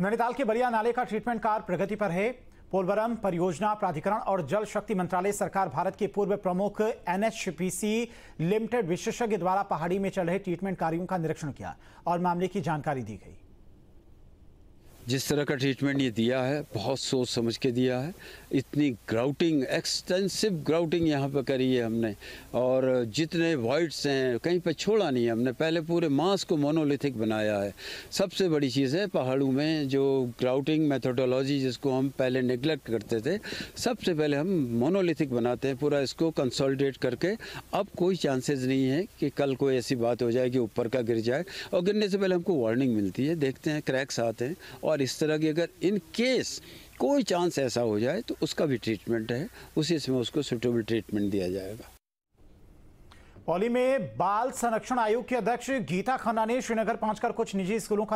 नैनीताल के बलिया नाले का ट्रीटमेंट कार्य प्रगति पर है पोलवरम परियोजना प्राधिकरण और जल शक्ति मंत्रालय सरकार भारत के पूर्व प्रमुख एनएचपीसी लिमिटेड विशेषज्ञ द्वारा पहाड़ी में चल रहे ट्रीटमेंट कार्यों का निरीक्षण किया और मामले की जानकारी दी गई जिस तरह का ट्रीटमेंट ये दिया है बहुत सोच समझ के दिया है इतनी ग्राउटिंग एक्सटेंसिव ग्राउटिंग यहाँ पर करी है हमने और जितने वाइट्स हैं कहीं पर छोड़ा नहीं है हमने पहले पूरे मास को मोनोलिथिक बनाया है सबसे बड़ी चीज़ है पहाड़ों में जो ग्राउटिंग मेथोडोलॉजी जिसको हम पहले निगलेक्ट करते थे सबसे पहले हम मोनोलिथिक बनाते हैं पूरा इसको कंसोलिडेट करके अब कोई चांसेस नहीं है कि कल कोई ऐसी बात हो जाए कि ऊपर का गिर जाए और गिरने से पहले हमको वार्निंग मिलती है देखते हैं क्रैक्स आते हैं और और इस तरह की अगर इन केस कोई चांस ऐसा हो जाए तो उसका भी ट्रीटमेंट है उसी समय उसको सुटेबल ट्रीटमेंट दिया जाएगा पौली में बाल संरक्षण आयोग के अध्यक्ष गीता खन्ना ने श्रीनगर पहुंचकर कुछ निजी स्कूलों का